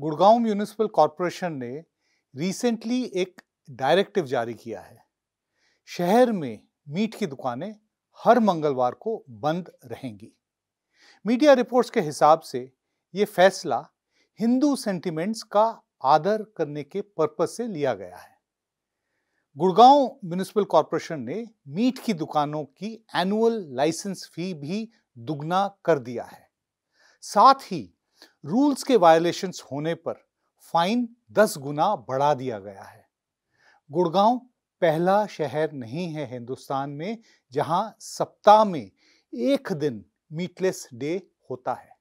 Gurgaon municipal corporation ने recently एक directive जारी किया है शहर में मीट की दुकानें हर मंगलवार को बंद रहेंगी मीडिया रिपोर्ट्स के हिसाब से ये फैसला हिंदू सेंटिमेंट्स का आदर करने के पर्पज से लिया गया है गुड़गांव म्यूनिसिपल कॉरपोरेशन ने मीट की दुकानों की एनुअल लाइसेंस फी भी दुगना कर दिया है साथ ही रूल्स के वायोलेशन होने पर फाइन दस गुना बढ़ा दिया गया है गुड़गांव पहला शहर नहीं है हिंदुस्तान में जहां सप्ताह में एक दिन मीटलेस डे होता है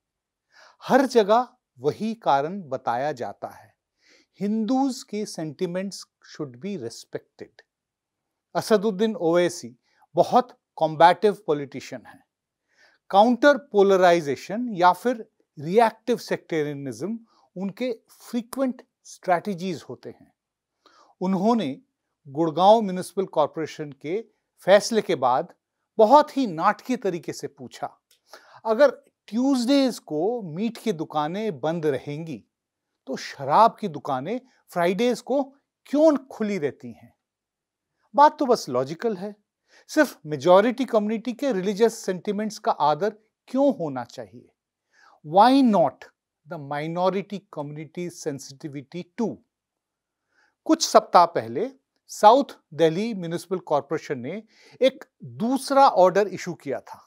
हर जगह वही कारण बताया जाता है हिंदूज के sentiments should be respected Asaduddin Owaisi बहुत कॉम्बैटिव पॉलिटिशियन है काउंटर पोलराइजेशन या फिर रिएक्टिव सेक्टेरियनिज्म उनके फ्रीक्वेंट स्ट्रैटेजीज होते हैं उन्होंने गुड़गांव म्यूनिसिपल कॉरपोरेशन के फैसले के बाद बहुत ही नाटकीय तरीके से पूछा अगर ट्यूसडेज को मीट की दुकानें बंद रहेंगी तो शराब की दुकानें फ्राइडेज को क्यों खुली रहती हैं बात तो बस लॉजिकल है सिर्फ मेजॉरिटी कम्युनिटी के रिलीजियस सेंटिमेंट्स का आदर क्यों होना चाहिए why not the minority community sensitivity too कुछ सप्ताह पहले साउथ दिल्ली म्यूनिसिपल कॉरपोरेशन ने एक दूसरा ऑर्डर इशू किया था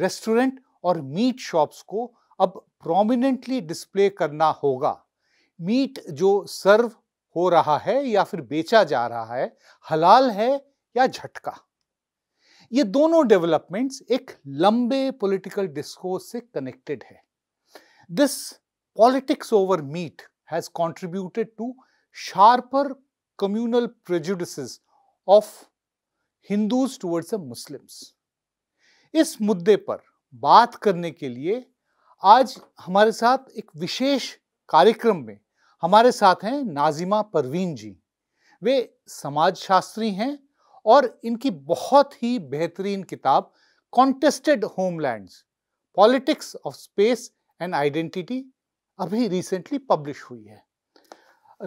रेस्टोरेंट और मीट शॉप्स को अब प्रोमिनेंटली डिस्प्ले करना होगा मीट जो सर्व हो रहा है या फिर बेचा जा रहा है हलाल है या झटका ये दोनों डेवलपमेंट्स एक लंबे पॉलिटिकल डिस्कोर्स से कनेक्टेड है this politics over meat has contributed to sharper communal prejudice of Hindus towards the Muslims इस मुद्दे पर बात करने के लिए आज हमारे साथ एक विशेष कार्यक्रम में हमारे साथ हैं नाजिमा परवीन जी वे समाजशास्त्री हैं और इनकी बहुत ही बेहतरीन किताब contested homelands politics of space and identity अभी रिसेंटली पब्लिश हुई है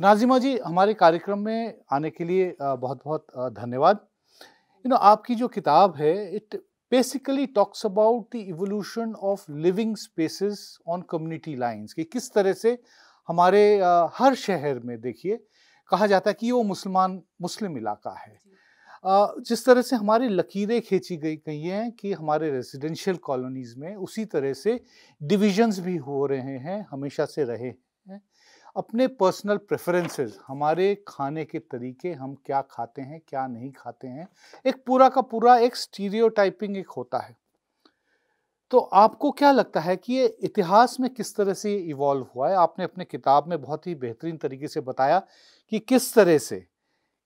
नाजिमा जी हमारे कार्यक्रम में आने के लिए बहुत बहुत धन्यवाद यू नो आपकी जो किताब है it basically talks about the evolution of living spaces on community lines कि किस तरह से हमारे हर शहर में देखिए कहा जाता है कि वो मुसलमान मुस्लिम इलाका है जिस तरह से हमारी लकीरें खींची गई गई हैं कि हमारे रेजिडेंशियल कॉलोनीज़ में उसी तरह से डिविजन्स भी हो रहे हैं हमेशा से रहे हैं अपने पर्सनल प्रेफरेंसेस हमारे खाने के तरीके हम क्या खाते हैं क्या नहीं खाते हैं एक पूरा का पूरा एक स्टीरियोटाइपिंग एक होता है तो आपको क्या लगता है कि ये इतिहास में किस तरह से इवॉल्व हुआ है आपने अपने किताब में बहुत ही बेहतरीन तरीके से बताया कि किस तरह से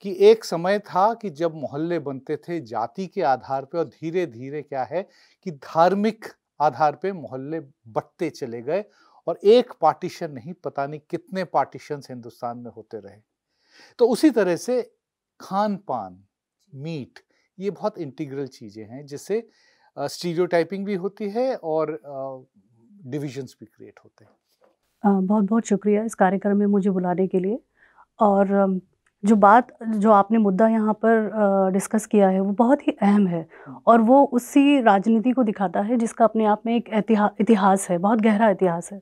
कि एक समय था कि जब मोहल्ले बनते थे जाति के आधार पर और धीरे धीरे क्या है कि धार्मिक आधार पर मोहल्ले बटते चले गए और एक पार्टीशन नहीं पता नहीं कितने पार्टीशन हिंदुस्तान में होते रहे तो उसी तरह से खान पान मीट ये बहुत इंटीग्रल चीज़ें हैं जिसे स्टीरियोटाइपिंग भी होती है और डिविजन्स भी क्रिएट होते हैं बहुत बहुत शुक्रिया इस कार्यक्रम में मुझे बुलाने के लिए और जो बात जो आपने मुद्दा यहाँ पर डिस्कस किया है वो बहुत ही अहम है और वो उसी राजनीति को दिखाता है जिसका अपने आप में एक इतिहा, इतिहास है बहुत गहरा इतिहास है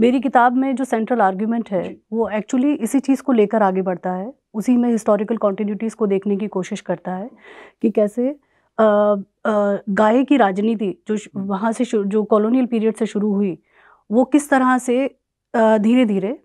मेरी किताब में जो सेंट्रल आर्ग्यूमेंट है वो एक्चुअली इसी चीज़ को लेकर आगे बढ़ता है उसी में हिस्टोरिकल कॉन्टीन्यूटीज़ को देखने की कोशिश करता है कि कैसे गाय की राजनीति जो हम्म। वहाँ से जो कॉलोनियल पीरियड से शुरू हुई वो किस तरह से धीरे धीरे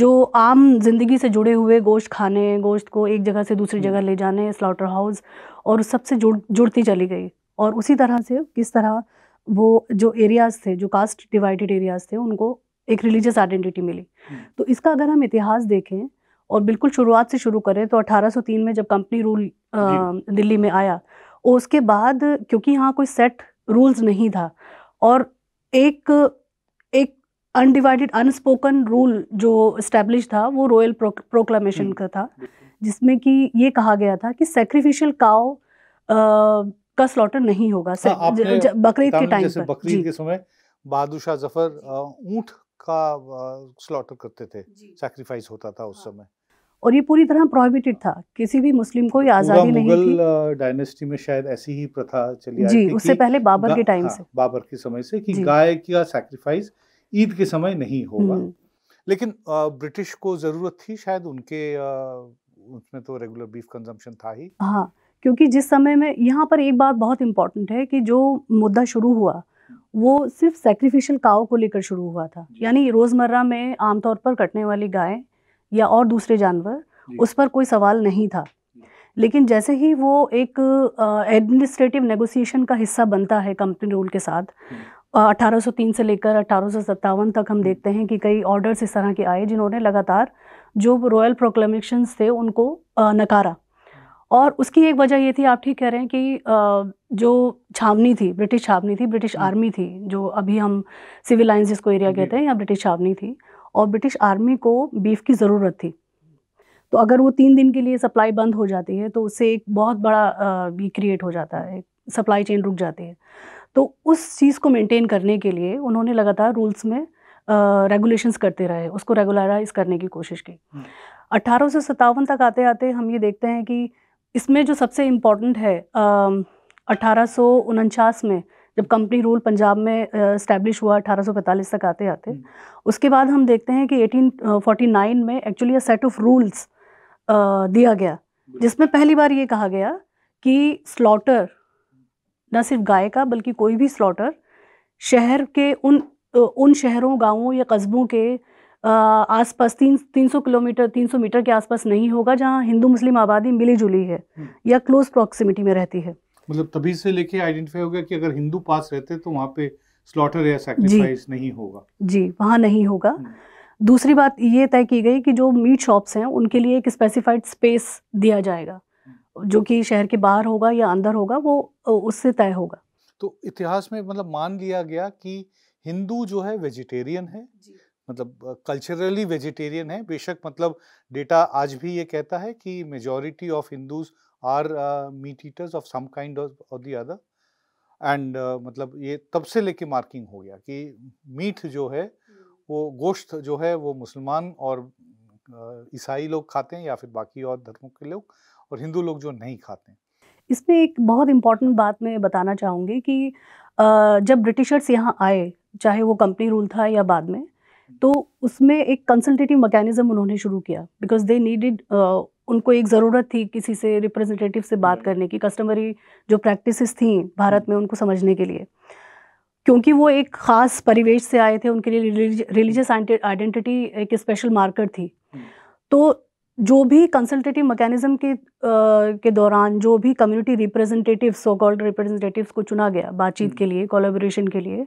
जो आम जिंदगी से जुड़े हुए गोश्त खाने गोश्त को एक जगह से दूसरी हम्म। जगह ले जाने स्लॉटर हाउस और उस सबसे जुड़ जुड़ती चली गई और उसी तरह से किस तरह वो जो एरियाज थे जो कास्ट डिवाइडेड एरियाज थे उनको एक रिलीजियस आइडेंटिटी मिली हम्म। तो इसका अगर हम इतिहास देखें और बिल्कुल शुरुआत से शुरू करें तो 1803 में जब कंपनी रूल दिल्ली में आया और उसके बाद क्योंकि यहाँ कोई सेट रूल्स नहीं था और एक एक अनडिवाइडेड अनस्पोकन रूल जो इस्टेब्लिश था वो रॉयल प्रोक्लामेशन हम्म। का था जिसमें कि ये कहा गया था कि सेक्रीफिशियल काओ का स्लॉटर नहीं होगा हाँ, बकरीद के टाइम बकरीद के समय बहादुर शाह जफर ऊँट का स्लॉटर करते थे सैक्रिफाइस होता था उस हाँ। समय और ये पूरी तरह प्रोहिबिटेड था किसी भी मुस्लिम को तो आज़ादी नहीं मुगल डायनेस्टी में शायद ऐसी ही प्रथा चली जी उससे पहले बाबर के टाइम हाँ, से बाबर के समय से कि गाय का सैक्रिफाइस ईद के समय नहीं होगा हम्म। लेकिन ब्रिटिश को ज़रूरत थी शायद उनके उसमें तो रेगुलर बीफ कंजम्पशन था ही हाँ क्योंकि जिस समय में यहाँ पर एक बात बहुत इम्पोर्टेंट है कि जो मुद्दा शुरू हुआ वो सिर्फ सेक्रीफिशल काव को लेकर शुरू हुआ था यानी रोज़मर्रा में आमतौर पर कटने वाली गाय या और दूसरे जानवर उस पर कोई सवाल नहीं था लेकिन जैसे ही वो एक एडमिनिस्ट्रेटिव नेगोशिएशन का हिस्सा बनता है कंपनी रूल के साथ अठारह से लेकर अठारह तक हम देखते हैं कि कई ऑर्डर्स इस तरह के आए जिन्होंने लगातार जो रॉयल प्रोक्लेमेशन थे उनको नकारा और उसकी एक वजह ये थी आप ठीक कह रहे हैं कि जो छावनी थी ब्रिटिश छावनी थी ब्रिटिश हम्म। आर्मी थी जो अभी हम सिविल लाइन्स जिसको एरिया कहते हैं या ब्रिटिश छावनी थी और ब्रिटिश आर्मी को बीफ की ज़रूरत थी तो अगर वो तीन दिन के लिए सप्लाई बंद हो जाती है तो उससे एक बहुत बड़ा भी क्रिएट हो जाता है सप्लाई चेन रुक जाती है तो उस चीज़ को मेंटेन करने के लिए उन्होंने लगातार रूल्स में रेगुलेशंस करते रहे उसको रेगुलराइज करने की कोशिश की हम्म। अट्ठारह सौ तक आते आते हम ये देखते हैं कि इसमें जो सबसे इम्पोर्टेंट है अठारह में जब कंपनी रूल पंजाब में इस्टेब्लिश हुआ 1845 तक आते आते हम्म। उसके बाद हम देखते हैं कि 1849 में एक्चुअली सेट ऑफ रूल्स दिया गया जिसमें पहली बार ये कहा गया कि स्लॉटर न सिर्फ गाय का बल्कि कोई भी स्लॉटर शहर के उन उन शहरों गांवों या कस्बों के आसपास तीन तीन सौ किलोमीटर तीन सौ मीटर के आसपास नहीं होगा जहाँ हिंदू मुस्लिम आबादी मिली जुली है हम्म। या क्लोज प्रॉक्सिमिटी में रहती है मतलब तभी से लेके आइडेंटिफाई हो गया कि अगर हिंदू पास रहते तो वहाँ पे स्लॉटर या सैक्रिफाइस नहीं होगा जी वहाँ नहीं होगा हम्म। दूसरी बात ये तय की गई कि जो मीट शॉप्स हैं उनके लिए एक स्पेसिफाइड स्पेस दिया जाएगा हम्म। जो कि शहर के बाहर होगा या अंदर होगा वो उससे तय होगा तो इतिहास में मतलब मान लिया गया कि हिंदू जो है वेजिटेरियन है मतलब कल्चरली वेजिटेरियन है बेशक मतलब डेटा आज भी ये कहता है कि majority of Hindus are meat eaters of some kind of the other and मतलब ये तब से लेके मार्किंग हो गया कि मीट जो है हम्म। वो गोश्त जो है वो मुसलमान और ईसाई लोग खाते हैं या फिर बाकी और धर्मों के लोग और हिंदू लोग जो नहीं खाते हैं इसमें एक बहुत इम्पॉर्टेंट बात मैं बताना चाहूँगी कि जब ब्रिटिशर्स यहाँ आए चाहे वो कंपनी रूल था या बाद में तो उसमें एक कंसल्टेटिव मैकेनिज्म उन्होंने शुरू किया बिकॉज दे नीडिड उनको एक ज़रूरत थी किसी से रिप्रेजेंटेटिव से बात hmm. करने की कस्टमरी जो प्रैक्टिसेस थी भारत hmm. में उनको समझने के लिए क्योंकि वो एक ख़ास परिवेश से आए थे उनके लिए रिलीजियस आइडेंटिटी hmm. एक स्पेशल मार्कर थी तो जो भी कंसल्टेटिव मैकेनिज्म के आ, uh, के दौरान जो भी community representative so called representatives को चुना गया बातचीत के लिए कोलेबोरेशन के लिए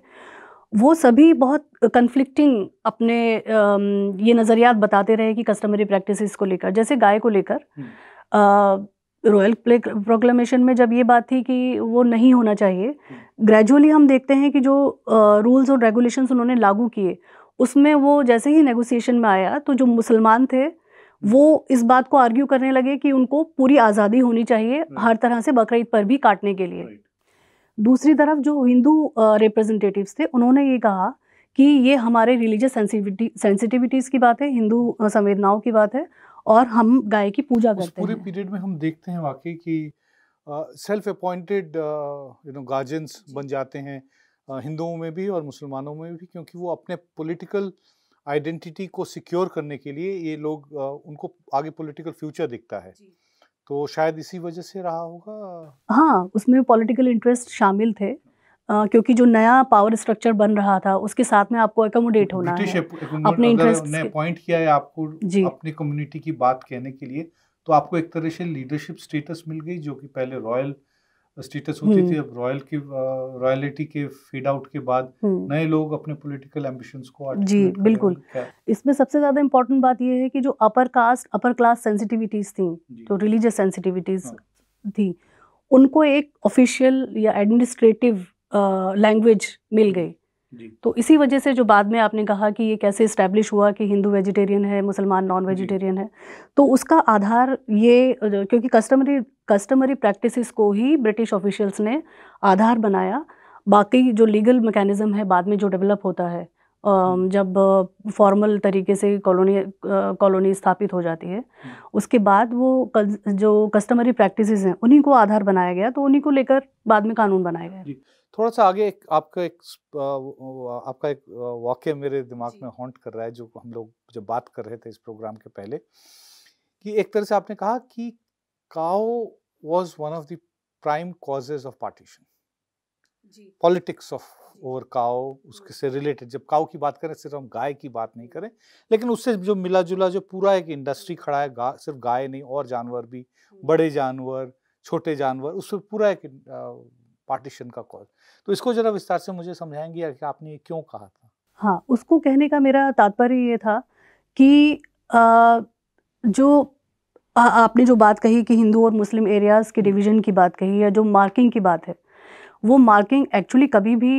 वो सभी बहुत कन्फ्लिक्टिंग अपने ये नज़रियात बताते रहे कि कस्टमरी प्रैक्टिसेस को लेकर जैसे गाय को लेकर रॉयल प्ले प्रोक्लेमेशन में जब ये बात थी कि वो नहीं होना चाहिए ग्रेजुअली हम्म। हम देखते हैं कि जो रूल्स और रेगुलेशंस उन्होंने लागू किए उसमें वो जैसे ही नेगोशिएशन में आया तो जो मुसलमान थे हम्म। वो इस बात को आर्ग्यू करने लगे कि उनको पूरी आज़ादी होनी चाहिए हम्म। हर तरह से बकरीद पर भी काटने के लिए दूसरी तरफ जो हिंदू रिप्रेजेंटेटिव्स थे उन्होंने ये कहा कि ये हमारे रिलीजियस सेंसिटिविटी सेंसिटिविटीज़ की बात है हिंदू संवेदनाओं की बात है और हम गाय की पूजा करते हैं पूरे पीरियड में हम देखते हैं वाकई कि self appointed you know guardians बन जाते हैं हिंदुओं में भी और मुसलमानों में भी क्योंकि वो अपने पॉलिटिकल आइडेंटिटी को सिक्योर करने के लिए ये लोग उनको आगे पॉलिटिकल फ्यूचर दिखता है जी. तो शायद इसी वजह से रहा होगा हाँ उसमें पॉलिटिकल इंटरेस्ट शामिल थे आ, क्योंकि जो नया पावर स्ट्रक्चर बन रहा था उसके साथ में आपको एकोमोडेट होना है अपने इंटरेस्ट ने अपॉइंट किया है आपको जी अपनी कम्युनिटी की बात कहने के लिए तो आपको एक तरह से लीडरशिप स्टेटस मिल गई जो कि पहले रॉयल स्टेटस होती थी हम्म। अब रॉयल की रॉयलिटी के फेड आउट के बाद हम्म। नए लोग अपने पॉलिटिकल एम्बिशंस को जी बिल्कुल इसमें सबसे ज़्यादा इम्पोर्टेंट बात यह है कि जो upper caste upper class sensitivities थी जो रिलीजियस सेंसिटिविटीज़ हाँ। थी उनको एक ऑफिशियल या एडमिनिस्ट्रेटिव लैंग्वेज मिल गई तो इसी वजह से जो बाद में आपने कहा कि ये कैसे इस्टेब्लिश हुआ कि हिंदू वेजिटेरियन है मुसलमान नॉन वेजिटेरियन है तो उसका आधार ये क्योंकि कस्टमरी कस्टमरी प्रैक्टिसेस को ही ब्रिटिश ऑफिशियल्स ने आधार बनाया बाकी जो लीगल मैकेनिज़्म है बाद में जो डेवलप होता है जब फॉर्मल तरीके से कॉलोनी कॉलोनी स्थापित हो जाती है उसके बाद वो जो कस्टमरी प्रैक्टिसेस हैं उन्हीं को आधार बनाया गया तो उन्हीं को लेकर बाद में कानून बनाया गया थोड़ा सा आगे एक आपका एक आपका एक वाक्य मेरे दिमाग में हॉन्ट कर रहा है जो हम लोग जब बात कर रहे थे इस प्रोग्राम के पहले कि एक तरह से आपने कहा कि cow was one of the prime causes of partition politics of over cow उसके हाँ। से रिलेटेड जब काओ की बात करें सिर्फ हम गाय की बात नहीं करें लेकिन उससे जो मिला जुला जो पूरा एक इंडस्ट्री खड़ा है गा, सिर्फ गाय नहीं और जानवर भी बड़े जानवर छोटे जानवर उससे पूरा एक पार्टीशन का कॉल तो इसको जरा विस्तार से मुझे समझाएंगे कि आपने ये क्यों कहा था हाँ उसको कहने का मेरा तात्पर्य ये था कि आ, जो आ, आपने जो बात कही कि हिंदू और मुस्लिम एरियाज़ के डिवीज़न की बात कही या जो मार्किंग की बात है वो मार्किंग एक्चुअली कभी भी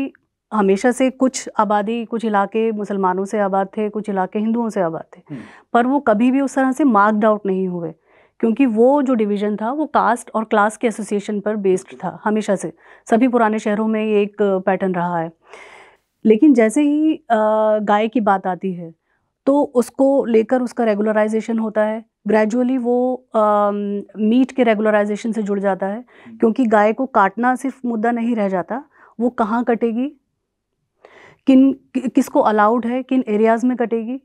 हमेशा से कुछ आबादी कुछ इलाके मुसलमानों से आबाद थे कुछ इलाके हिंदुओं से आबाद थे हम्म। पर वो कभी भी उस तरह से मार्कड आउट नहीं हुए क्योंकि वो जो डिवीज़न था वो कास्ट और क्लास के एसोसिएशन पर बेस्ड था हमेशा से सभी पुराने शहरों में ये एक पैटर्न रहा है लेकिन जैसे ही गाय की बात आती है तो उसको लेकर उसका रेगुलराइजेशन होता है ग्रेजुअली वो मीट के रेगुलराइजेशन से जुड़ जाता है क्योंकि गाय को काटना सिर्फ मुद्दा नहीं रह जाता वो कहाँ कटेगी किन कि, किसको अलाउड है किन एरियाज़ में कटेगी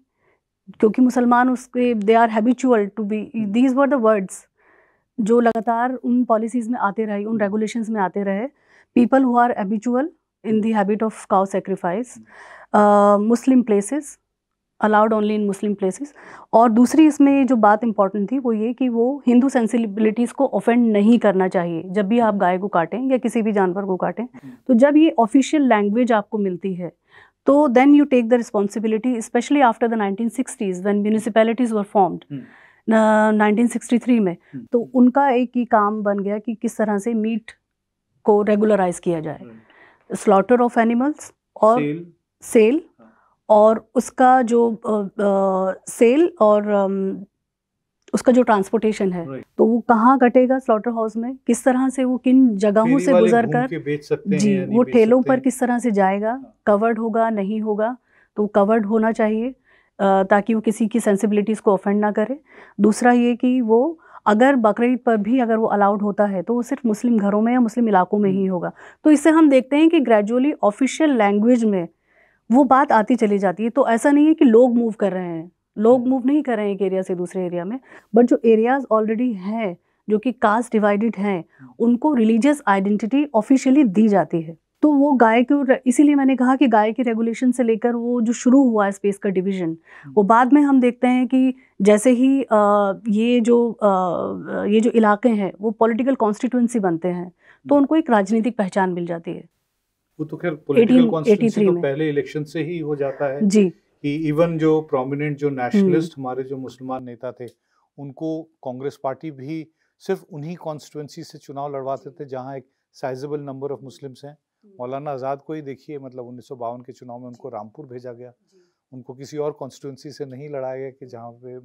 क्योंकि मुसलमान उसके they are habitual to be these were the words जो लगातार उन पॉलिसीज़ में आते रहे उन रेगुलेशंस में आते रहे people who are habitual in the habit of cow sacrifice Muslim places allowed only in Muslim places और दूसरी इसमें जो बात इंपॉर्टेंट थी वो ये कि वो हिंदू सेंसिबिलिटीज़ को ऑफेंड नहीं करना चाहिए जब भी आप गाय को काटें या किसी भी जानवर को काटें hmm. तो जब ये ऑफिशियल लैंग्वेज आपको मिलती है तो then you take the responsibility specially after the nineteen sixties when municipalities were formed nineteen sixty three में hmm. तो उनका एक ही काम बन गया कि किस तरह से मीट को रेगुलराइज किया जाए स्लॉटर ऑफ एनिमल्स और सेल हाँ। और उसका जो सेल और um, उसका जो ट्रांसपोर्टेशन है तो वो कहाँ कटेगा स्लॉटर हाउस में किस तरह से वो किन जगहों से गुजर कर जी वो ठेलों पर किस तरह से जाएगा कवर्ड हाँ। होगा नहीं होगा तो कवर्ड होना चाहिए ताकि वो किसी की सेंसिबिलिटीज़ को ऑफेंड ना करे दूसरा ये कि वो अगर बकरीद पर भी अगर वो अलाउड होता है तो वो सिर्फ मुस्लिम घरों में या मुस्लिम इलाकों में ही हम्म। होगा तो इससे हम देखते हैं कि ग्रेजुअली ऑफिशियल लैंग्वेज में वो बात आती चली जाती है तो ऐसा नहीं है कि लोग मूव कर रहे हैं लोग मूव नहीं कर रहे हैं एक एरिया से दूसरे एरिया में बट जो एरियाज ऑलरेडी हैं जो कि कास्ट डिवाइडेड हैं उनको रिलीजियस आइडेंटिटी ऑफिशियली दी जाती है तो वो गाय के इसीलिए मैंने कहा कि गाय के रेगुलेशन से लेकर वो जो शुरू हुआ है स्पेस का डिवीजन हम्म। वो बाद में हम देखते हैं कि जैसे ही ये जो ये जो इलाके हैं वो पॉलिटिकल कॉन्स्टिट्यूंसी बनते हैं तो हम्म। उनको एक राजनीतिक पहचान मिल जाती है वो तो खैर पॉलिटिकल कॉन्स्टिट्यूंसी तो पहले इलेक्शन से ही हो जाता है जी कि इवन जो प्रोमिनेंट जो नेशनलिस्ट hmm. हमारे जो मुसलमान नेता थे उनको कांग्रेस पार्टी भी सिर्फ उन्हीं कॉन्स्टिट्यूंसी से चुनाव लड़वाते थे जहाँ एक साइजेबल नंबर ऑफ मुस्लिम्स हैं hmm. मौलाना आज़ाद को ही देखिए मतलब उन्नीस के चुनाव में उनको रामपुर भेजा गया उनको किसी और कॉन्स्टिट्यूंसी से नहीं लड़ाया गया कि जहाँ पे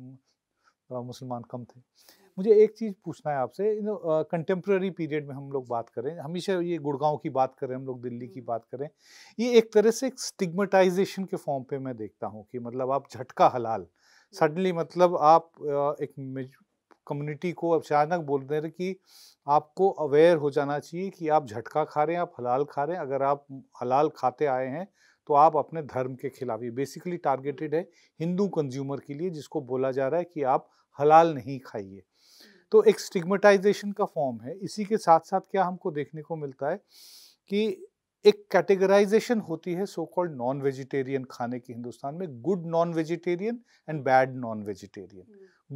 मुसलमान कम थे मुझे एक चीज़ पूछना है आपसे इन कंटेम्प्रेरी पीरियड में हम लोग बात करें हमेशा ये गुड़गांव की बात करें हम लोग दिल्ली की बात करें ये एक तरह से एक स्टिग्मेटाइजेशन के फॉर्म पे मैं देखता हूँ कि मतलब आप झटका हलाल सडनली मतलब आप एक कम्युनिटी को अचानक बोल दे रहे कि आपको अवेयर हो जाना चाहिए कि आप झटका खा रहे हैं आप हलाल खा रहे हैं अगर आप हलाल खाते आए हैं तो आप अपने धर्म के खिलाफ ये बेसिकली टारगेटेड है हिंदू कंज्यूमर के लिए जिसको बोला जा रहा है कि आप हलाल नहीं खाइए तो एक स्टिग्मेटाइजेशन का फॉर्म है इसी के साथ साथ क्या हमको देखने को मिलता है कि एक कैटेगराइजेशन होती है सो कॉल्ड नॉन वेजिटेरियन खाने की हिंदुस्तान में good non vegetarian and bad non vegetarian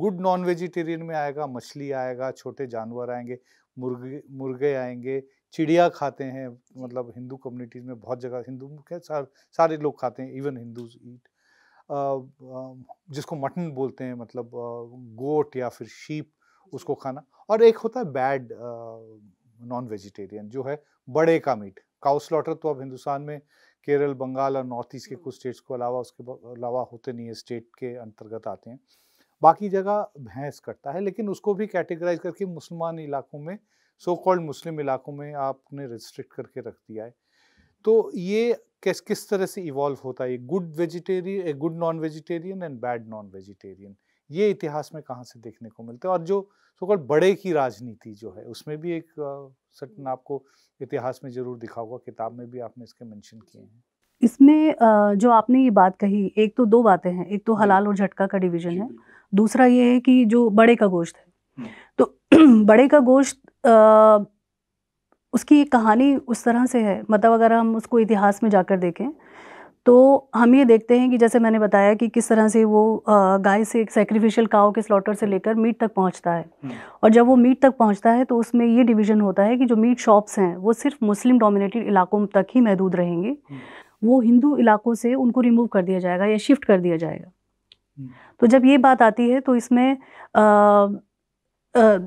good non vegetarian में आएगा मछली आएगा छोटे जानवर आएंगे मुर्गे मुर्गे आएंगे चिड़िया खाते हैं मतलब हिंदू कम्युनिटीज़ में बहुत जगह हिंदू सार, सारे लोग खाते हैं इवन हिंदूज ईट जिसको मटन बोलते हैं मतलब गोट या फिर शीप उसको खाना और एक होता है बैड नॉन वेजिटेरियन जो है बड़े का मीट काउ स्लॉटर तो अब हिंदुस्तान में केरल बंगाल और नॉर्थ ईस्ट के हम्म। कुछ स्टेट्स को अलावा उसके अलावा होते नहीं है स्टेट के अंतर्गत आते हैं बाकी जगह भैंस कटता है लेकिन उसको भी कैटेगराइज करके मुसलमान इलाकों में सो कॉल्ड मुस्लिम इलाकों में आपने रिस्ट्रिक्ट करके रख दिया है तो ये किस किस तरह से इवॉल्व होता है good vegetarian good non vegetarian and bad non vegetarian ये इतिहास में कहाँ से देखने को मिलते हैं और जो सोकल बड़े की राजनीति जो है उसमें भी एक सटन आपको इतिहास में जरूर दिखा होगा किताब में भी आपने इसके मेंशन किए हैं इसमें जो आपने ये बात कही एक तो दो बातें हैं एक तो हलाल और झटका का डिवीजन है दूसरा ये है कि जो बड़े का गोश्त है हम्म। तो बड़े का गोश्त उसकी एक कहानी उस तरह से है मतलब अगर हम उसको इतिहास में जाकर देखें तो हम ये देखते हैं कि जैसे मैंने बताया कि किस तरह से वो गाय से एक सेक्रीफिशियल काव के स्लॉटर से लेकर मीट तक पहुंचता है हम्म। और जब वो मीट तक पहुंचता है तो उसमें ये डिवीज़न होता है कि जो मीट शॉप्स हैं वो सिर्फ मुस्लिम डोमिनेटेड इलाकों तक ही महदूद रहेंगे हम्म। वो हिंदू इलाकों से उनको रिमूव कर दिया जाएगा या शिफ्ट कर दिया जाएगा हम्म। तो जब ये बात आती है तो इसमें आ, आ,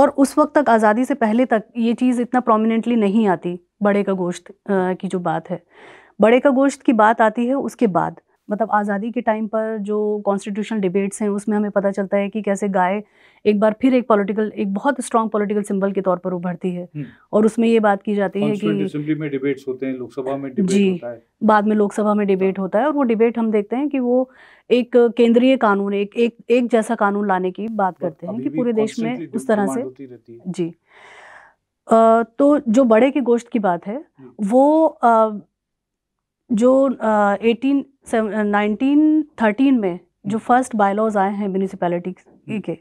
और उस वक्त तक आज़ादी से पहले तक ये चीज़ इतना प्रोमिनेंटली नहीं आती बड़े का गोश्त की जो बात है बड़े का गोश्त की बात आती है उसके बाद मतलब आज़ादी के टाइम पर जो कॉन्स्टिट्यूशनल डिबेट्स हैं उसमें हमें पता चलता है कि कैसे गाय एक बार फिर एक पॉलिटिकल एक बहुत स्ट्रांग पॉलिटिकल सिंबल के तौर पर उभरती है हम्म। और उसमें ये बात की जाती है कि में डिबेट्स होते हैं लोकसभा में डिबेट जी होता है। बाद में लोकसभा में डिबेट हाँ। होता है और वो डिबेट हम देखते हैं कि वो एक केंद्रीय कानून एक एक, एक जैसा कानून लाने की बात करते हैं कि पूरे देश में उस तरह से जी तो जो बड़े के गोश्त की बात है हम्म। वो जो एटीन नाइनटीन थर्टीन में जो फर्स्ट बायलॉज आए हैं म्यूनिसपैलिटी हम्म। के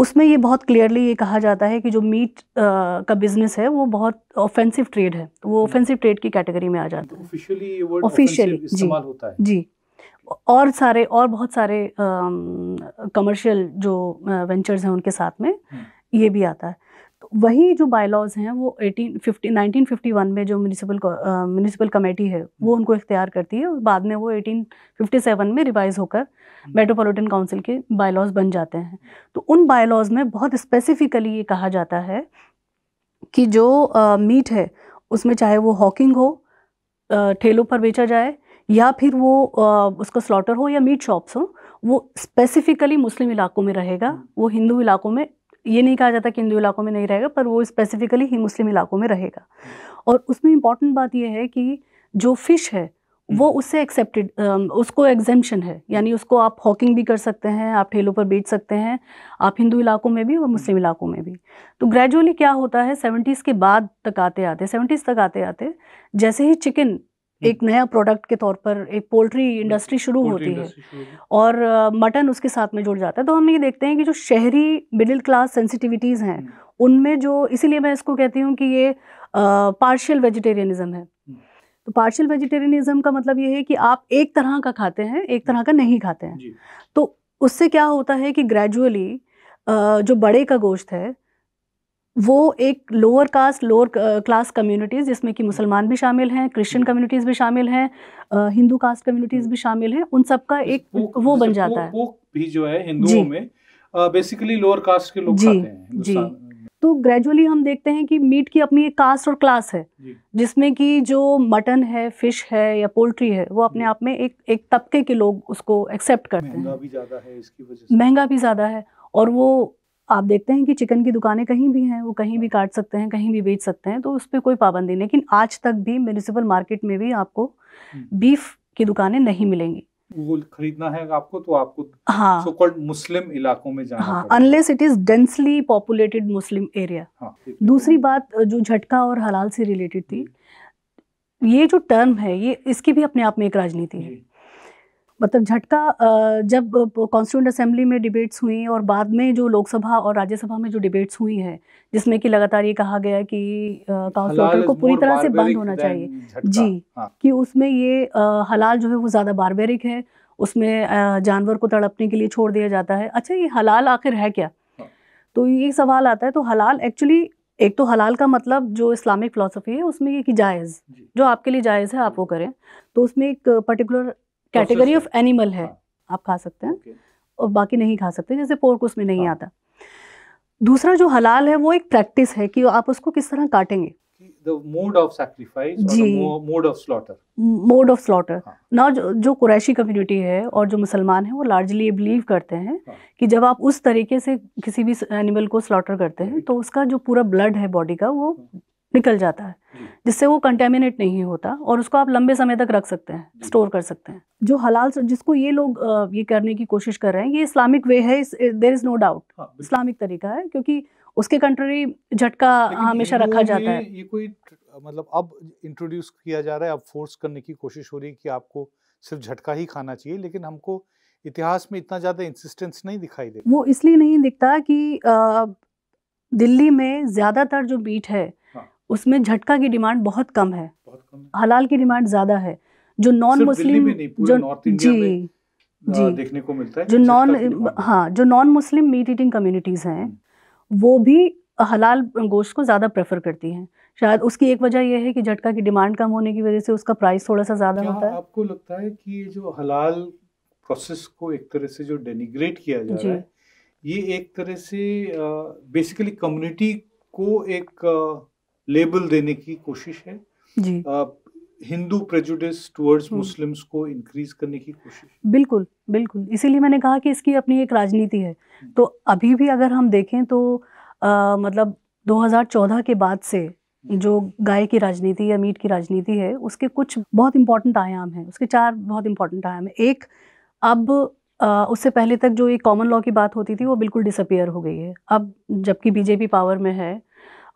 उसमें ये बहुत क्लियरली ये कहा जाता है कि जो मीट आ, का बिजनेस है वो बहुत ऑफेंसिव ट्रेड है तो वो ऑफेंसिव हम्म। ट्रेड की कैटेगरी में आ जाता है ऑफिशियली तो ऑफिशियली जी होता है जी और सारे और बहुत सारे कमर्शियल जो वेंचर्स हैं उनके साथ में हम्म। ये भी आता है तो वही जो बायलॉज हैं वो eighteen fifty nineteen fifty one में जो म्यूनसिपल म्यूनिसिपल कमेटी है वो हम्म। उनको इख्तियार करती है और बाद में वो एटीन फिफ्टी सेवन में रिवाइज होकर मेट्रोपॉलिटन हम्म। काउंसिल के बायलॉज बन जाते हैं तो उन बायलॉज में बहुत स्पेसिफिकली ये कहा जाता है कि जो मीट uh, है उसमें चाहे वो हॉकिंग हो ठेलों पर बेचा जाए या फिर वो उसका स्लॉटर हो या मीट शॉप्स हो वो स्पेसिफिकली मुस्लिम इलाकों में रहेगा हम्म। वो हिंदू इलाकों में ये नहीं कहा जाता कि हिंदू इलाकों में नहीं रहेगा पर वो स्पेसिफिकली ही मुस्लिम इलाकों में रहेगा और उसमें इम्पॉर्टेंट बात यह है कि जो फ़िश है वो हम्म। उससे एक्सेप्टेड उसको एग्जेम्पन है यानी उसको आप हॉकिंग भी कर सकते हैं आप ठेलों पर बेच सकते हैं आप हिंदू इलाकों में भी और मुस्लिम इलाकों में भी तो ग्रेजुअली क्या होता है सेवेंटीज़ के बाद तक आते आते सेवेंटीज़ तक आते आते जैसे ही चिकन हम्म। एक नया प्रोडक्ट के तौर पर एक पोल्ट्री हम्म। इंडस्ट्री शुरू होती है और मटन उसके साथ में जुड़ जाता है तो हम ये देखते हैं कि जो शहरी मिडिल क्लास सेंसिटिविटीज़ हैं हम्म। उनमें जो इसीलिए मैं इसको कहती हूँ कि ये पार्शियल वेजिटेरियनिज़म है तो पार्शियल वेजिटेरियनिज़म का मतलब ये है कि आप एक तरह का खाते हैं एक तरह का नहीं खाते हैं तो उससे क्या होता है कि ग्रेजुअली जो बड़े का गोश्त है वो एक lower caste lower class communities जिसमें कि मुसलमान भी शामिल हैं क्रिश्चियन कम्युनिटीज़ भी शामिल हैं हिंदू कास्ट कम्युनिटीज़ भी शामिल हैं उन सब का एक वो, बन जाता है वो भी जो है हिंदुओं में बेसिकली लोअर कास्ट के लोग जी खाते हैं जी तो ग्रेजुअली हम देखते हैं कि मीट की अपनी एक कास्ट और क्लास है जिसमें कि जो मटन है फिश है या पोल्ट्री है वो अपने आप में एक एक तबके के लोग उसको एक्सेप्ट करते हैं महंगा भी ज़्यादा है इसकी वजह से महंगा भी ज़्यादा है और वो आप देखते हैं कि चिकन की दुकानें कहीं भी हैं वो कहीं भी काट सकते हैं कहीं भी बेच सकते हैं तो उस पर कोई पाबंदी नहीं लेकिन आज तक भी म्यूनिसिपल मार्केट में भी आपको बीफ हम्म। की दुकानें नहीं मिलेंगी वो खरीदना है आपको तो आपको हाँ सो कॉल्ड मुस्लिम इलाकों में जाना हाँ unless it is densely populated Muslim area दूसरी बात जो झटका और हलाल से रिलेटेड थी ये जो टर्म है ये इसकी भी अपने आप में एक राजनीति है मतलब झटका जब कॉन्स्टिट्यूंट असेंबली में डिबेट्स हुई और बाद में जो लोकसभा और राज्यसभा में जो डिबेट्स हुई हैं जिसमें कि लगातार ये कहा गया कि काउंसिल को पूरी तरह से बंद होना चाहिए जी हाँ। कि उसमें ये हलाल जो है वो ज़्यादा बारबेरिक है उसमें जानवर को तड़पने के लिए छोड़ दिया जाता है अच्छा ये हलाल आखिर है क्या हाँ। तो ये सवाल आता है तो हलाल एक्चुअली एक तो हलाल का मतलब जो इस्लामिक फिलोसफी है उसमें ये कि जायज़ जो आपके लिए जायज़ है आप वो करें तो उसमें एक पर्टिकुलर कैटेगरी ऑफ एनिमल है हाँ। आप खा सकते हैं और बाकी नहीं खा सकते जैसे पोर्क उसमें नहीं हाँ। आता दूसरा जो हलाल है वो एक प्रैक्टिस है कि आप उसको किस तरह काटेंगे मोड ऑफ स्लॉटर ना जो, जो कुरैशी कम्युनिटी है और जो मुसलमान है वो लार्जली ये बिलीव करते हैं हाँ. कि जब आप उस तरीके से किसी भी एनिमल को स्लॉटर करते हैं तो उसका जो पूरा ब्लड है बॉडी का वो हाँ। निकल जाता है जिससे वो कंटेमिनेट नहीं होता और उसको आप लंबे समय तक रख सकते हैं स्टोर कर सकते हैं जो हलाल जिसको ये लोग ये करने की कोशिश कर रहे हैं ये इस्लामिक वे है there is no doubt Islamic तरीका है क्योंकि उसके कंट्री झटका हमेशा रखा जाता है ये कोई मतलब अब इंट्रोड्यूस किया जा रहा है अब फोर्स करने की कोशिश हो रही है कि आपको सिर्फ झटका ही खाना चाहिए लेकिन हमको इतिहास में इतना ज़्यादा इंसिस्टेंस नहीं दिखाई दे वो इसलिए नहीं दिखता कि दिल्ली में ज़्यादातर जो बीट है उसमें झटका की डिमांड बहुत कम है हलाल की डिमांड ज़्यादा है जो नॉन मुस्लिम जो जी जी देखने को मिलता है जो नॉन हाँ जो non Muslim meat eating communities हैं हम्म। वो भी हलाल गोश्त को ज़्यादा प्रेफर करती हैं शायद उसकी एक वजह यह है कि झटका की डिमांड कम होने की वजह से उसका प्राइस थोड़ा सा ज़्यादा होता है आपको लगता है कि ये जो हलाल प्रोसेस को एक तरह से जो डेनिग्रेट किया जा रहा है ये एक तरह से बेसिकली कम्युनिटी को एक लेबल देने की कोशिश है जी हिंदू प्रेजुडिस टुवर्ड्स मुस्लिम्स को इंक्रीज करने की कोशिश बिल्कुल बिल्कुल इसीलिए मैंने कहा कि इसकी अपनी एक राजनीति है हम्म। तो अभी भी अगर हम देखें तो आ, मतलब 2014 के बाद से हम्म। जो गाय की राजनीति या मीट की राजनीति है उसके कुछ बहुत इंपॉर्टेंट आयाम हैं उसके चार बहुत इंपॉर्टेंट आयाम हैं एक अब आ, उससे पहले तक जो एक कॉमन लॉ की बात होती थी वो बिल्कुल डिसअपियर हो गई है अब जबकि बीजेपी पावर में है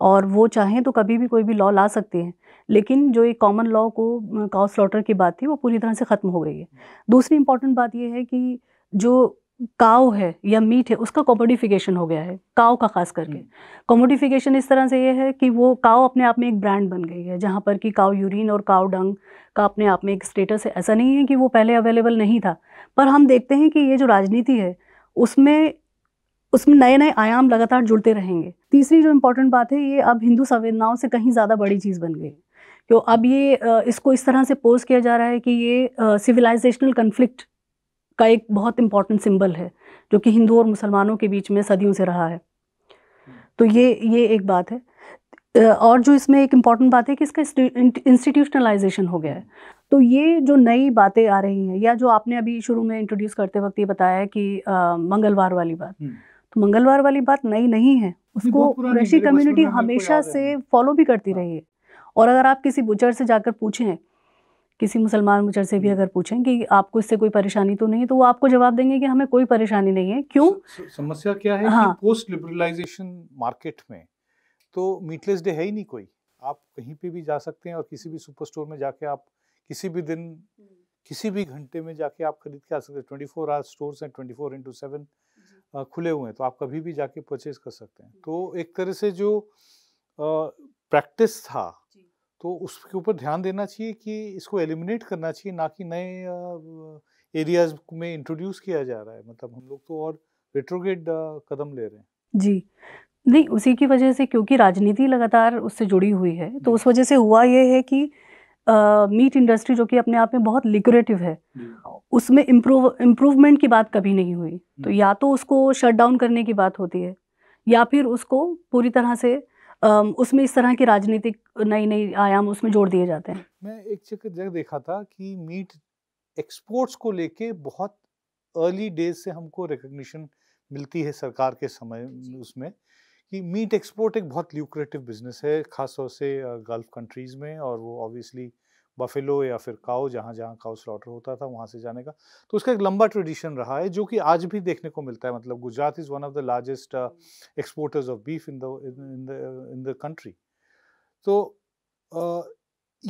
और वो चाहें तो कभी भी कोई भी लॉ ला सकती हैं लेकिन जो एक कॉमन लॉ को काउ स्लॉटर की बात थी वो पूरी तरह से ख़त्म हो गई है दूसरी इंपॉर्टेंट बात यह है कि जो काव है या मीट है उसका कॉमोडिफिकेशन हो गया है काव का खास करके कॉमोडिफिकेशन हम्म। इस तरह से ये है कि वो काव अपने आप में एक ब्रांड बन गई है जहाँ पर कि काव यूरिन और काव डंग का अपने आप में एक स्टेटस है ऐसा नहीं है कि वो पहले अवेलेबल नहीं था पर हम देखते हैं कि ये जो राजनीति है उसमें उसमें नए नए आयाम लगातार जुड़ते रहेंगे तीसरी जो इम्पोर्टेंट बात है ये अब हिंदू संवेदनाओं से कहीं ज़्यादा बड़ी चीज़ बन गई तो अब ये इसको इस तरह से पोज किया जा रहा है कि ये सिविलाइजेशनल कन्फ्लिक्ट का एक बहुत इम्पॉर्टेंट सिंबल है जो कि हिंदू और मुसलमानों के बीच में सदियों से रहा है तो ये ये एक बात है और जो इसमें एक इम्पॉर्टेंट बात है कि इसका इंस्टीट्यूशनलाइजेशन हो गया है तो ये जो नई बातें आ रही हैं या जो आपने अभी शुरू में इंट्रोड्यूस करते वक्त ये बताया कि मंगलवार वाली बात हम्म। तो मंगलवार वाली बात नई नहीं है उसको कुरैशी कम्युनिटी हमेशा से फॉलो भी करती हाँ। रही है और अगर आप किसी बुचर से जाकर पूछें किसी मुसलमान मुचर से भी अगर पूछें कि आपको इससे कोई परेशानी तो नहीं है तो वो आपको जवाब देंगे कि हमें कोई परेशानी नहीं है क्यों समस्या क्या है हाँ। कि पोस्ट लिबरलाइजेशन मार्केट में तो मीटलेस डे है ही नहीं कोई आप कहीं पे भी जा सकते हैं और किसी भी सुपर स्टोर में जाके आप किसी भी दिन हम्म। किसी भी घंटे में जाके आप खरीद के आ सकते हैं ट्वेंटी फोर आवर स्टोर्स हैं ट्वेंटी फोर इंटू सेवन खुले हुए हैं तो आप कभी भी जाके परचेज कर सकते हैं तो एक तरह से जो प्रैक्टिस था तो उसके ऊपर ध्यान देना चाहिए कि इसको एलिमिनेट करना चाहिए ना कि नए एरियाज में इंट्रोड्यूस किया जा रहा है मतलब हम लोग तो और रेट्रोगेड कदम ले रहे हैं जी नहीं उसी की वजह से क्योंकि राजनीति लगातार उससे जुड़ी हुई है तो उस वजह से हुआ ये है कि मीट इंडस्ट्री जो कि अपने आप में बहुत लिक्रेटिव है उसमें इम्प्रूव इम्प्रूवमेंट की बात कभी नहीं हुई तो या तो उसको शट डाउन करने की बात होती है या फिर उसको पूरी तरह से उसमें इस तरह की राजनीतिक नई नई आयाम उसमें जोड़ दिए जाते हैं मैं एक जगह देखा था कि मीट एक्सपोर्ट्स को लेके बहुत अर्ली डेज से हमको रिकग्निशन मिलती है सरकार के समय उसमें कि मीट एक्सपोर्ट एक बहुत ल्यूक्रेटिव बिजनेस है खासतौर से गल्फ़ कंट्रीज़ में और वो ऑब्वियसली बफेलो या फिर काओ जहाँ जहाँ काओ स्लॉटर होता था वहाँ से जाने का तो उसका एक लंबा ट्रेडिशन रहा है जो कि आज भी देखने को मिलता है मतलब Gujarat is one of the largest exporters of beef in the in the country तो uh,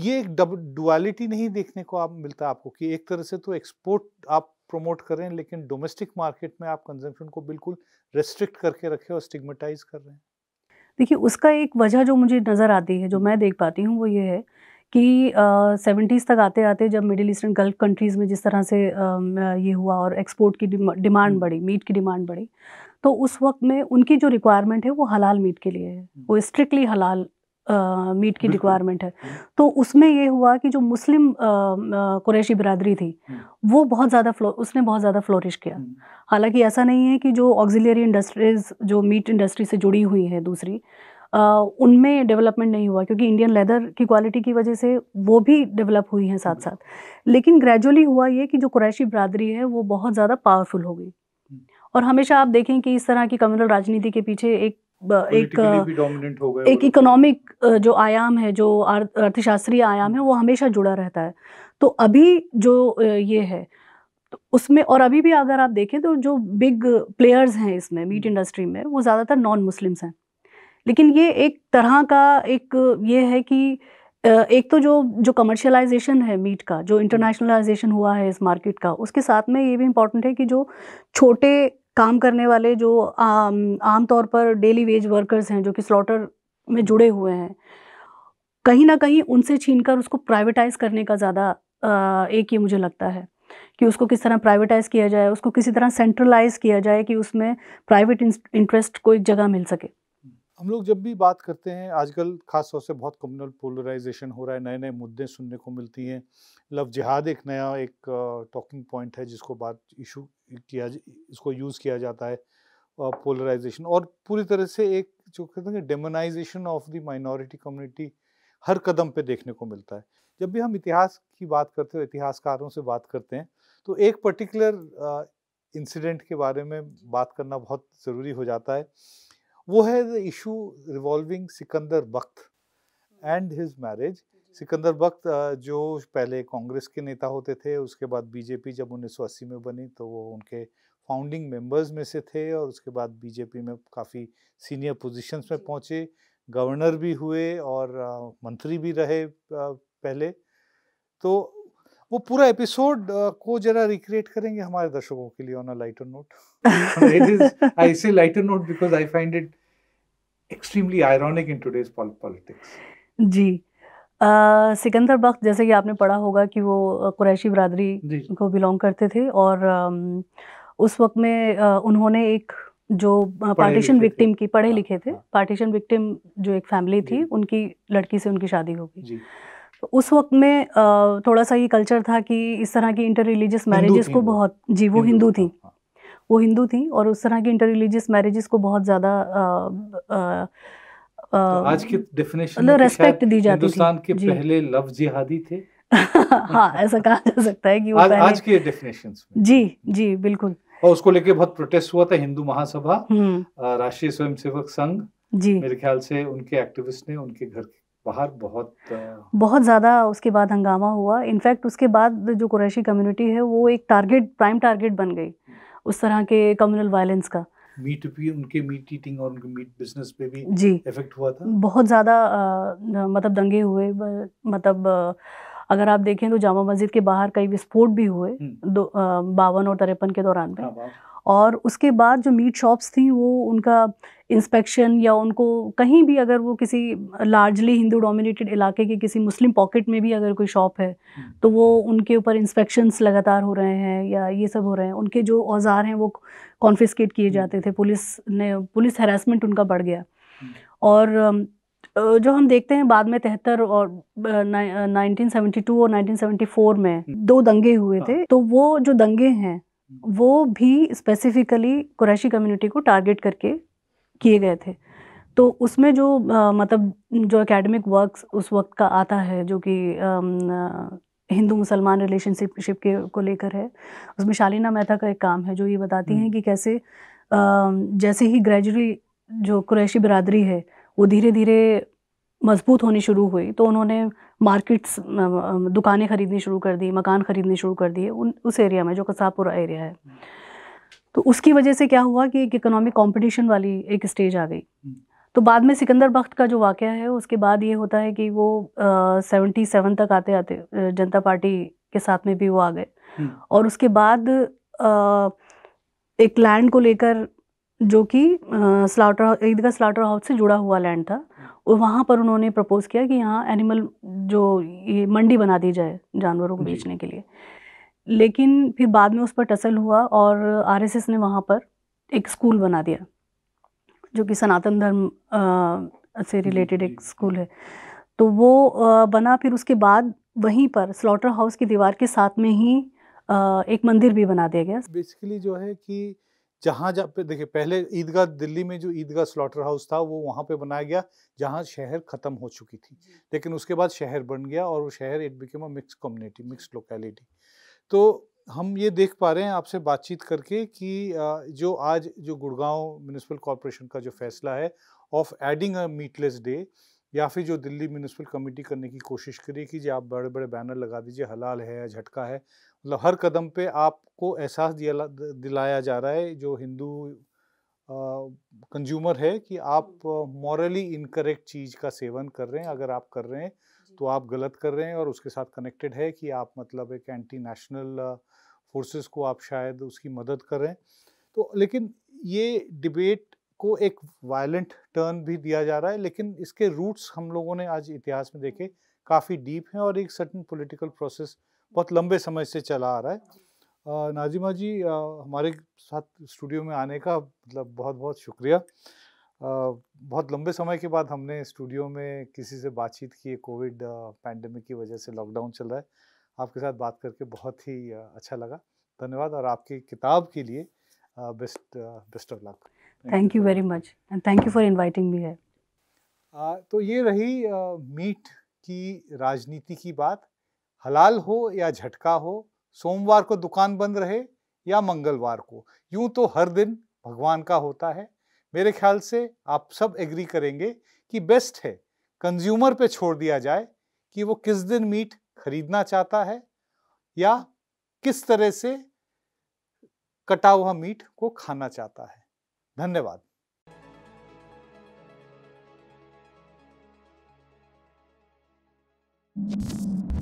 ये एक डुअलिटी नहीं देखने को आप मिलता आपको कि एक तरह से तो एक्सपोर्ट आप प्रमोट करें लेकिन डोमेस्टिक मार्केट में आप कंजम्पशन को बिल्कुल रेस्ट्रिक्ट करके रखें और स्टिग्मेटाइज कर रहे हैं देखिए उसका एक वजह जो मुझे नज़र आती है जो मैं देख पाती हूँ वो ये है कि सेवेंटीज़ तक आते आते जब मिडिल ईस्टर्न गल्फ कंट्रीज़ में जिस तरह से आ, ये हुआ और एक्सपोर्ट की डिमांड हम्म। बढ़ी मीट की डिमांड बढ़ी तो उस वक्त में उनकी जो रिक्वायरमेंट है वो हलाल मीट के लिए है हम्म। वो स्ट्रिक्टली हलाल मीट की रिक्वायरमेंट है हम्म। तो उसमें ये हुआ कि जो मुस्लिम कुरैशी बिरादरी थी हम्म। वो बहुत ज़्यादा उसने बहुत ज़्यादा फ्लोरिश किया हम्म। हालांकि ऐसा नहीं है कि जो ऑक्जिलियरी इंडस्ट्रीज़ जो मीट इंडस्ट्री से जुड़ी हुई हैं दूसरी उनमें डेवलपमेंट नहीं हुआ क्योंकि इंडियन लेदर की क्वालिटी की वजह से वो भी डेवलप हुई हैं साथ साथ लेकिन ग्रेजुअली हुआ ये कि जो कुरैशी बरदरी है वो बहुत ज़्यादा पावरफुल हो गई और हमेशा आप देखें कि इस तरह की कम्युनल राजनीति के पीछे एक एक एक इकोनॉमिक जो आयाम है जो अर्थशास्त्रीय आयाम है वो हमेशा जुड़ा रहता है तो अभी जो ये है तो उसमें और अभी भी अगर आप देखें तो जो बिग प्लेयर्स हैं इसमें मीट हम्म। इंडस्ट्री में वो ज़्यादातर नॉन मुस्लिम्स हैं लेकिन ये एक तरह का एक ये है कि एक तो जो जो कमर्शियलाइजेशन है मीट का जो इंटरनेशनलाइजेशन हम्म। हुआ है इस मार्केट का उसके साथ में ये भी इम्पोर्टेंट है कि जो छोटे काम करने वाले जो आमतौर पर डेली वेज वर्कर्स हैं जो कि स्लॉटर में जुड़े हुए हैं कहीं ना कहीं उनसे छीनकर उसको प्राइवेटाइज करने का ज़्यादा एक ये मुझे लगता है कि उसको किस तरह प्राइवेटाइज किया जाए उसको किसी तरह सेंट्रलाइज किया जाए कि उसमें प्राइवेट इंटरेस्ट को एक जगह मिल सके हम लोग जब भी बात करते हैं आजकल खास तौर से बहुत कम्युनल पोलराइजेशन हो रहा है नए नए मुद्दे सुनने को मिलती हैं लव जिहाद एक नया एक टॉकिंग पॉइंट है जिसको बात इशू किया इसको यूज़ किया जाता है पोलराइजेशन और पूरी तरह से एक जो कहते हैं demonization of the minority community हर कदम पे देखने को मिलता है जब भी हम इतिहास की बात करते हैं इतिहासकारों से बात करते हैं तो एक पर्टिकुलर इंसिडेंट के बारे में बात करना बहुत ज़रूरी हो जाता है वो है the issue revolving Sikandar Bakht and his marriage Sikandar Bakht जो पहले कांग्रेस के नेता होते थे उसके बाद बीजेपी जब अस्सी में बनी तो वो उनके फाउंडिंग मेंबर्स में से थे और उसके बाद बीजेपी में काफ़ी सीनियर पोजीशंस में पहुँचे गवर्नर भी हुए और मंत्री भी रहे पहले तो वो पूरा एपिसोड को जरा रिक्रिएट करेंगे हमारे दर्शकों के लिए on a lighter note it is I say lighter note because I find it extremely ironic in today's politics जी सिकंदर बख्त जैसे कि आपने पढ़ा होगा कि वो कुरैशी बरादरी को बिलोंग करते थे और आ, उस वक्त में आ, उन्होंने एक जो पार्टीशन विक्टिम की पढ़े हाँ, लिखे थे पार्टीशन हाँ। विक्टिम जो एक फैमिली थी उनकी लड़की से उनकी शादी हो गई उस वक्त में थोड़ा सा ये कल्चर था कि इस तरह की इंटर रिलीजियस मैरिजेस को बहुत जी वो हिंदू थी हाँ। वो हिंदू थी और उस तरह की इंटर रिलीजियस मैरिजेस को बहुत ज़्यादा तो आज की डेफिनेशन मतलब रेस्पेक्ट तो दी जाती हिंदुस्तान के पहले लव जिहादी थे हाँ ऐसा कहा जा सकता है कि वो आज, आज के डेफिनेशंस जी जी बिल्कुल और उसको लेके बहुत प्रोटेस्ट हुआ था हिंदू महासभा हम्म। राष्ट्रीय स्वयंसेवक संघ जी मेरे ख्याल से उनके एक्टिविस्ट ने उनके घर के बाहर बहुत बहुत ज़्यादा उसके बाद हंगामा हुआ इनफैक्ट उसके बाद जो कुरैशी कम्युनिटी है वो एक टारगेट प्राइम टारगेट बन गई हम्म। उस तरह के कम्युनल वायलेंस का मीट भी उनके मीट ईटिंग और उनके मीट बिजनेस पे भी जी इफेक्ट हुआ था बहुत ज़्यादा मतलब दंगे हुए मतलब अगर आप देखें तो जामा मस्जिद के बाहर कई विस्फोट भी हुए हम्म। दो बावन और तिरपन के दौरान में और उसके बाद जो मीट शॉप्स थी वो उनका इंस्पेक्शन या उनको कहीं भी अगर वो किसी लार्जली हिंदू डोमिनेटेड इलाके के किसी मुस्लिम पॉकेट में भी अगर कोई शॉप है हम्म। तो वो उनके ऊपर इंस्पेक्शंस लगातार हो रहे हैं या ये सब हो रहे हैं उनके जो औजार हैं वो कॉन्फिस्केट किए हम्म। जाते थे पुलिस ने पुलिस हरासमेंट उनका बढ़ गया हम्म। और जो हम देखते हैं बाद में तिहत्तर और नाइनटीन सेवेंटी टू और नाइनटीन सेवेंटी फोर में दो दंगे हुए हाँ। थे तो वो जो दंगे हैं वो भी स्पेसिफिकली कुरैशी कम्युनिटी को टारगेट करके किए गए थे तो उसमें जो आ, मतलब जो एकेडमिक वर्क्स उस वक्त का आता है जो कि हिंदू मुसलमान रिलेशनशिप के को लेकर है उसमें शालीना मेहता का एक काम है जो ये बताती हम्म। हैं कि कैसे आ, जैसे ही ग्रेजुअली जो कुरैशी बरदरी है वो धीरे धीरे मजबूत होनी शुरू हुई तो उन्होंने मार्केट्स दुकानें खरीदनी शुरू कर दी मकान खरीदने शुरू कर दिए उन उस एरिया में जो कसापुरा एरिया है तो उसकी वजह से क्या हुआ कि एक इकोनॉमिक कंपटीशन वाली एक स्टेज आ गई तो बाद में सिकंदर बख्त का जो वाक़ है उसके बाद ये होता है कि वो सेवेंटी सेवन तक आते आते जनता पार्टी के साथ में भी वो आ गए हम्म। और उसके बाद आ, एक लैंड को लेकर जो कि स्लाटर ईदगाह स्लाटर हाउस से जुड़ा हुआ लैंड था वहाँ पर उन्होंने प्रपोज़ किया कि यहाँ एनिमल जो ये मंडी बना दी जाए जानवरों को बेचने के लिए लेकिन फिर बाद में उस पर टसल हुआ और आरएसएस ने वहाँ पर एक स्कूल बना दिया जो कि सनातन धर्म से रिलेटेड एक स्कूल है तो वो बना फिर उसके बाद वहीं पर स्लॉटर हाउस की दीवार के साथ में ही एक मंदिर भी बना दिया गया बेसिकली जो है कि जहाँ जहाँ पे देखिए पहले ईदगाह दिल्ली में जो ईदगाह स्लॉटर हाउस था वो वहाँ पे बनाया गया जहाँ शहर ख़त्म हो चुकी थी लेकिन उसके बाद शहर बन गया और वो शहर it became a mix community mix locality तो हम ये देख पा रहे हैं आपसे बातचीत करके कि जो आज जो गुड़गांव म्यूनसिपल कॉरपोरेशन का जो फैसला है of adding a meatless day या फिर जो दिल्ली म्यूनसिपल कमेटी करने की कोशिश करिए कि जी आप बड़े बड़े बैनर लगा दीजिए हलाल है या झटका है मतलब हर कदम पे आपको एहसास दिया दिलाया जा रहा है जो हिंदू कंज्यूमर है कि आप मॉरली इनकरेक्ट चीज़ का सेवन कर रहे हैं अगर आप कर रहे हैं तो आप गलत कर रहे हैं और उसके साथ कनेक्टेड है कि आप मतलब एक एंटी नेशनल फोर्सेस को आप शायद उसकी मदद करें तो लेकिन ये डिबेट को एक वायलेंट टर्न भी दिया जा रहा है लेकिन इसके रूट्स हम लोगों ने आज इतिहास में देखे काफ़ी डीप हैं और एक सर्टन पॉलिटिकल प्रोसेस बहुत लंबे समय से चला आ रहा है नाजिमा जी हमारे साथ स्टूडियो में आने का मतलब बहुत बहुत शुक्रिया बहुत लंबे समय के बाद हमने स्टूडियो में किसी से बातचीत की है कोविड पैंडमिक की वजह से लॉकडाउन चल रहा है आपके साथ बात करके बहुत ही अच्छा लगा धन्यवाद और आपकी किताब के लिए best best of luck thank you very much and thank you for inviting me है तो ये रही मीट की राजनीति की बात हलाल हो या झटका हो सोमवार को दुकान बंद रहे या मंगलवार को यूं तो हर दिन भगवान का होता है मेरे ख्याल से आप सब एग्री करेंगे कि बेस्ट है कंज्यूमर पे छोड़ दिया जाए कि वो किस दिन मीट खरीदना चाहता है या किस तरह से कटा हुआ मीट को खाना चाहता है धन्यवाद you.